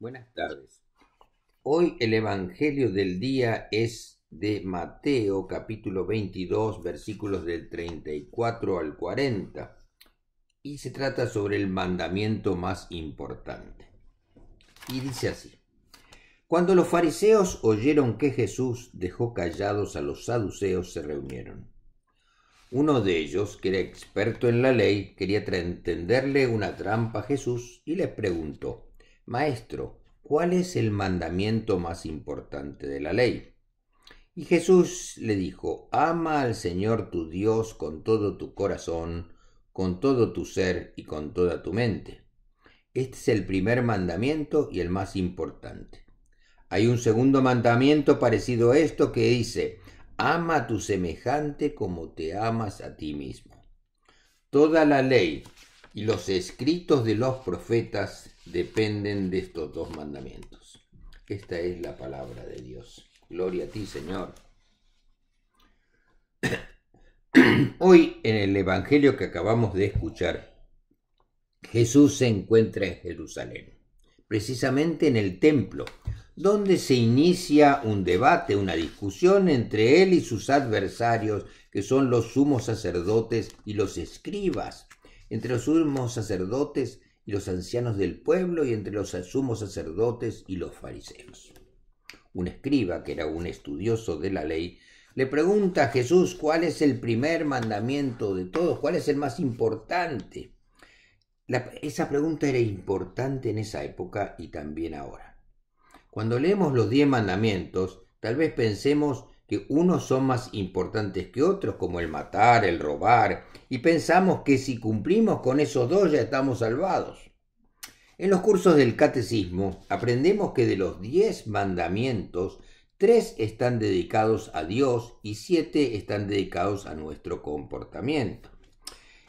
Buenas tardes. Hoy el Evangelio del día es de Mateo capítulo 22 versículos del 34 al 40 y se trata sobre el mandamiento más importante. Y dice así. Cuando los fariseos oyeron que Jesús dejó callados a los saduceos, se reunieron. Uno de ellos, que era experto en la ley, quería entenderle una trampa a Jesús y le preguntó, Maestro, ¿cuál es el mandamiento más importante de la ley? Y Jesús le dijo, Ama al Señor tu Dios con todo tu corazón, con todo tu ser y con toda tu mente. Este es el primer mandamiento y el más importante. Hay un segundo mandamiento parecido a esto que dice, Ama a tu semejante como te amas a ti mismo. Toda la ley y los escritos de los profetas dependen de estos dos mandamientos. Esta es la palabra de Dios. Gloria a ti, Señor. Hoy en el Evangelio que acabamos de escuchar, Jesús se encuentra en Jerusalén, precisamente en el templo, donde se inicia un debate, una discusión entre él y sus adversarios, que son los sumos sacerdotes y los escribas. Entre los sumos sacerdotes y los ancianos del pueblo y entre los sumos sacerdotes y los fariseos. Un escriba, que era un estudioso de la ley, le pregunta a Jesús cuál es el primer mandamiento de todos, cuál es el más importante. esa pregunta era importante en esa época y también ahora. Cuando leemos los diez mandamientos, tal vez pensemos que unos son más importantes que otros, como el matar, el robar, y pensamos que si cumplimos con esos dos ya estamos salvados. En los cursos del catecismo aprendemos que de los diez mandamientos, tres están dedicados a Dios y siete están dedicados a nuestro comportamiento.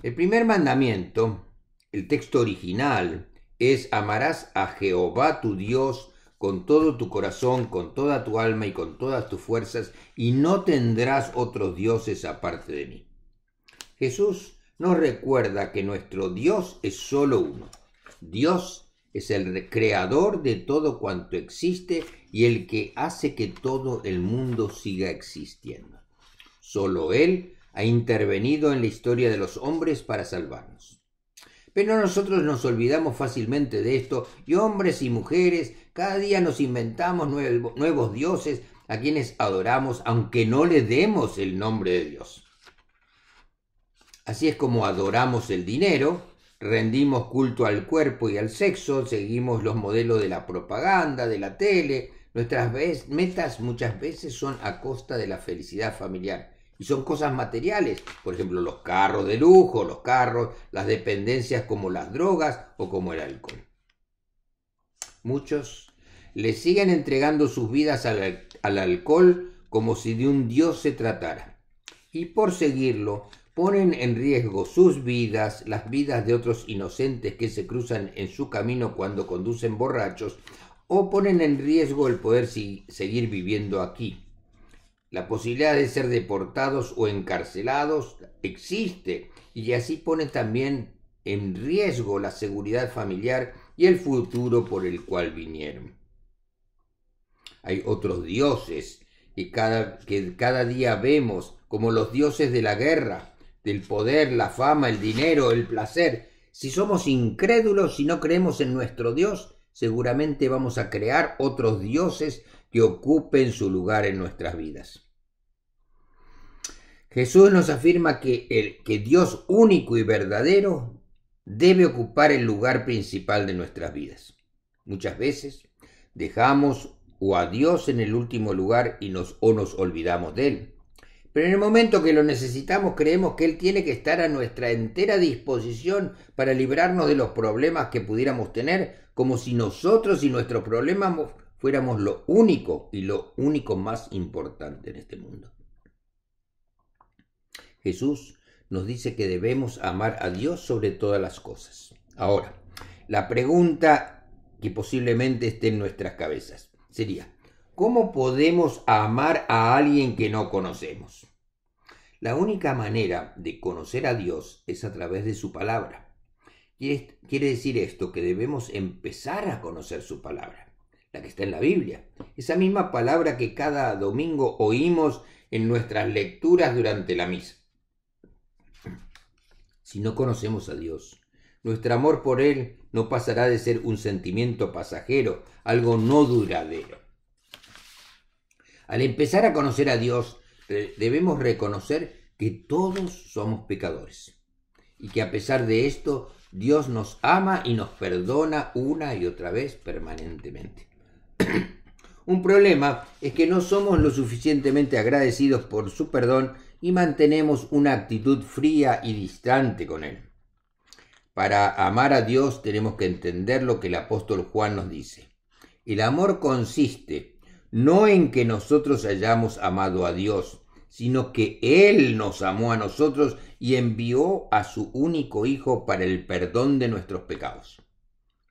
El primer mandamiento, el texto original, es amarás a Jehová tu Dios con todo tu corazón, con toda tu alma y con todas tus fuerzas, y no tendrás otros dioses aparte de mí. Jesús nos recuerda que nuestro Dios es solo uno. Dios es el creador de todo cuanto existe y el que hace que todo el mundo siga existiendo. Solo Él ha intervenido en la historia de los hombres para salvarnos. Pero nosotros nos olvidamos fácilmente de esto y hombres y mujeres cada día nos inventamos nuevos dioses a quienes adoramos aunque no le demos el nombre de Dios. Así es como adoramos el dinero, rendimos culto al cuerpo y al sexo, seguimos los modelos de la propaganda, de la tele. Nuestras metas muchas veces son a costa de la felicidad familiar. Y son cosas materiales, por ejemplo, los carros de lujo, los carros, las dependencias como las drogas o como el alcohol muchos, le siguen entregando sus vidas al, alcohol como si de un dios se tratara. Y por seguirlo, ponen en riesgo sus vidas, las vidas de otros inocentes que se cruzan en su camino cuando conducen borrachos, o ponen en riesgo el poder seguir viviendo aquí. La posibilidad de ser deportados o encarcelados existe y así pone también en riesgo la seguridad familiar y el futuro por el cual vinieron. Hay otros dioses que cada, que cada día vemos como los dioses de la guerra, del poder, la fama, el dinero, el placer. Si somos incrédulos y no creemos en nuestro Dios, seguramente vamos a crear otros dioses que ocupen su lugar en nuestras vidas. Jesús nos afirma que el que Dios único y verdadero debe ocupar el lugar principal de nuestras vidas. Muchas veces dejamos o a Dios en el último lugar y nos, o nos olvidamos de Él. Pero en el momento que lo necesitamos creemos que Él tiene que estar a nuestra entera disposición para librarnos de los problemas que pudiéramos tener, como si nosotros y nuestros problemas fuéramos lo único y lo único más importante en este mundo. Jesús nos dice que debemos amar a Dios sobre todas las cosas. Ahora, la pregunta que posiblemente esté en nuestras cabezas sería, ¿cómo podemos amar a alguien que no conocemos? La única manera de conocer a Dios es a través de su palabra. Quiere decir esto que debemos empezar a conocer su palabra, la que está en la Biblia, esa misma palabra que cada domingo oímos en nuestras lecturas durante la misa si no conocemos a Dios. Nuestro amor por Él no pasará de ser un sentimiento pasajero, algo no duradero. Al empezar a conocer a Dios, debemos reconocer que todos somos pecadores y que a pesar de esto, Dios nos ama y nos perdona una y otra vez permanentemente. un problema es que no somos lo suficientemente agradecidos por su perdón y mantenemos una actitud fría y distante con Él. Para amar a Dios tenemos que entender lo que el apóstol Juan nos dice. El amor consiste no en que nosotros hayamos amado a Dios, sino que Él nos amó a nosotros y envió a su único Hijo para el perdón de nuestros pecados.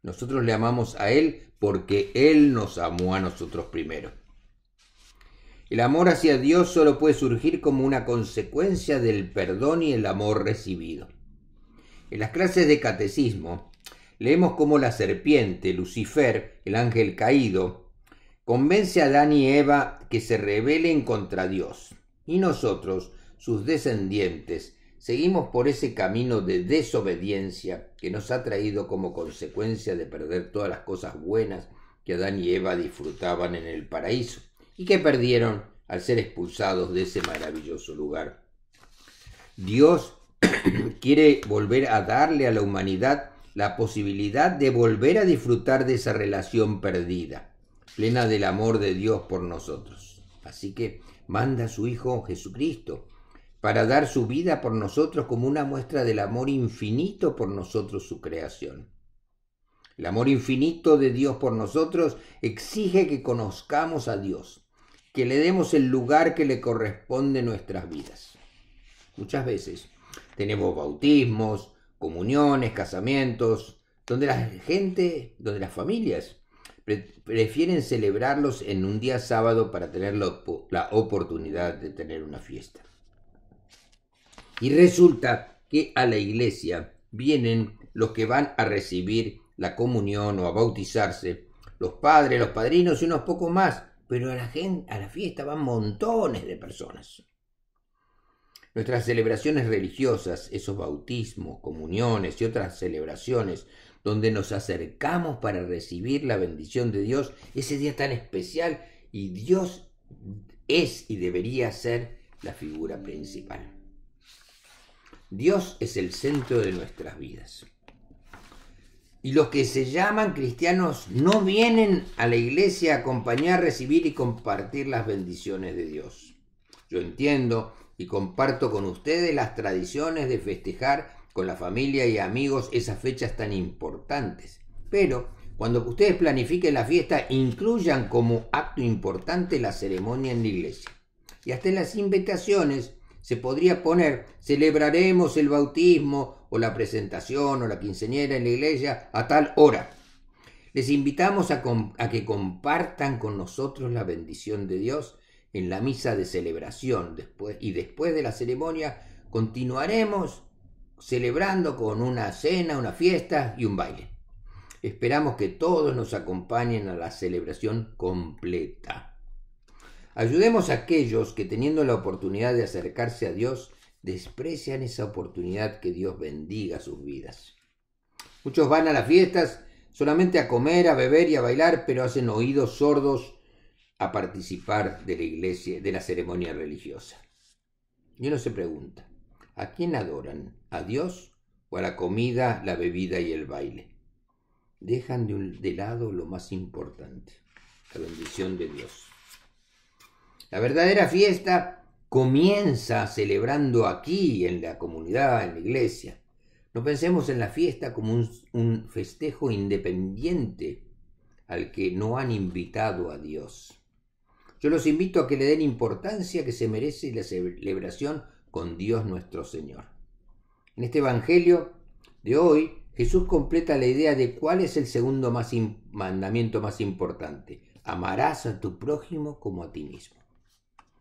Nosotros le amamos a Él porque Él nos amó a nosotros primero. El amor hacia Dios solo puede surgir como una consecuencia del perdón y el amor recibido. En las clases de catecismo leemos cómo la serpiente, Lucifer, el ángel caído, convence a Adán y Eva que se rebelen contra Dios. Y nosotros, sus descendientes, seguimos por ese camino de desobediencia que nos ha traído como consecuencia de perder todas las cosas buenas que Adán y Eva disfrutaban en el paraíso y que perdieron al ser expulsados de ese maravilloso lugar. Dios quiere volver a darle a la humanidad la posibilidad de volver a disfrutar de esa relación perdida, plena del amor de Dios por nosotros. Así que manda a su Hijo Jesucristo para dar su vida por nosotros como una muestra del amor infinito por nosotros su creación. El amor infinito de Dios por nosotros exige que conozcamos a Dios, que le demos el lugar que le corresponde en nuestras vidas. Muchas veces tenemos bautismos, comuniones, casamientos, donde la gente, donde las familias prefieren celebrarlos en un día sábado para tener la oportunidad de tener una fiesta. Y resulta que a la iglesia vienen los que van a recibir la comunión o a bautizarse, los padres, los padrinos y unos pocos más, pero a la, a la fiesta van montones de personas. Nuestras celebraciones religiosas, esos bautismos, comuniones y otras celebraciones donde nos acercamos para recibir la bendición de Dios, ese día tan especial y Dios es y debería ser la figura principal. Dios es el centro de nuestras vidas. Y los que se llaman cristianos no vienen a la iglesia a acompañar, recibir y compartir las bendiciones de Dios. Yo entiendo y comparto con ustedes las tradiciones de festejar con la familia y amigos esas fechas tan importantes. Pero cuando ustedes planifiquen la fiesta, incluyan como acto importante la ceremonia en la iglesia. Y hasta en las invitaciones se podría poner celebraremos el bautismo o la presentación o la quinceñera en la iglesia a tal hora. Les invitamos a, a, que compartan con nosotros la bendición de Dios en la misa de celebración después, y después de la ceremonia continuaremos celebrando con una cena, una fiesta y un baile. Esperamos que todos nos acompañen a la celebración completa. Ayudemos a aquellos que teniendo la oportunidad de acercarse a Dios, desprecian esa oportunidad que Dios bendiga sus vidas. Muchos van a las fiestas solamente a comer, a beber y a bailar, pero hacen oídos sordos a participar de la iglesia, de la ceremonia religiosa. Y uno se pregunta, ¿a quién adoran? ¿A Dios o a la comida, la bebida y el baile? Dejan de, un, de lado lo más importante, la bendición de Dios. La verdadera fiesta comienza celebrando aquí, en la comunidad, en la iglesia. No pensemos en la fiesta como un, festejo independiente al que no han invitado a Dios. Yo los invito a que le den importancia que se merece la celebración con Dios nuestro Señor. En este Evangelio de hoy, Jesús completa la idea de cuál es el segundo más mandamiento más importante. Amarás a tu prójimo como a ti mismo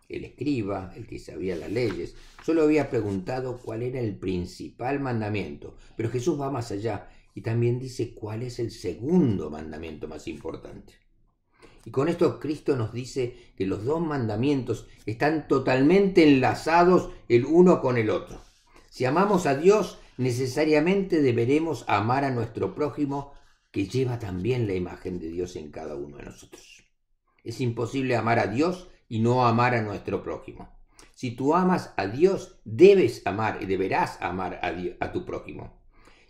el escriba, el que sabía las leyes, solo había preguntado cuál era el principal mandamiento. Pero Jesús va más allá y también dice cuál es el segundo mandamiento más importante. Y con esto Cristo nos dice que los dos mandamientos están totalmente enlazados el uno con el otro. Si amamos a Dios, necesariamente deberemos amar a nuestro prójimo que lleva también la imagen de Dios en cada uno de nosotros. Es imposible amar a Dios y no amar a nuestro prójimo. Si tú amas a Dios, debes amar y deberás amar a, tu prójimo.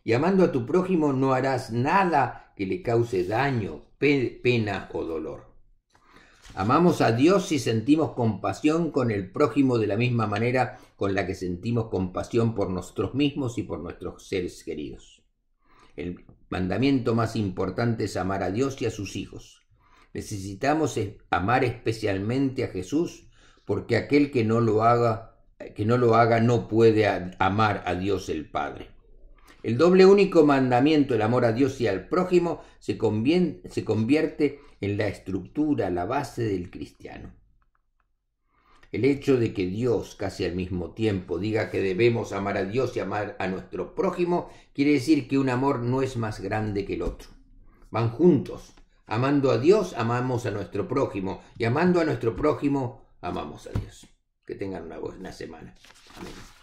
Y amando a tu prójimo no harás nada que le cause daño, pena o dolor. Amamos a Dios si sentimos compasión con el prójimo de la misma manera con la que sentimos compasión por nosotros mismos y por nuestros seres queridos. El mandamiento más importante es amar a Dios y a sus hijos. Necesitamos amar especialmente a Jesús, porque aquel que no lo haga, que no lo haga no puede amar a Dios el Padre. El doble único mandamiento, el amor a Dios y al prójimo, se, se convierte en la estructura, la base del cristiano. El hecho de que Dios casi al mismo tiempo diga que debemos amar a Dios y amar a nuestro prójimo quiere decir que un amor no es más grande que el otro. Van juntos, Amando a Dios, amamos a nuestro prójimo. Y amando a nuestro prójimo, amamos a Dios. Que tengan una buena semana. Amén.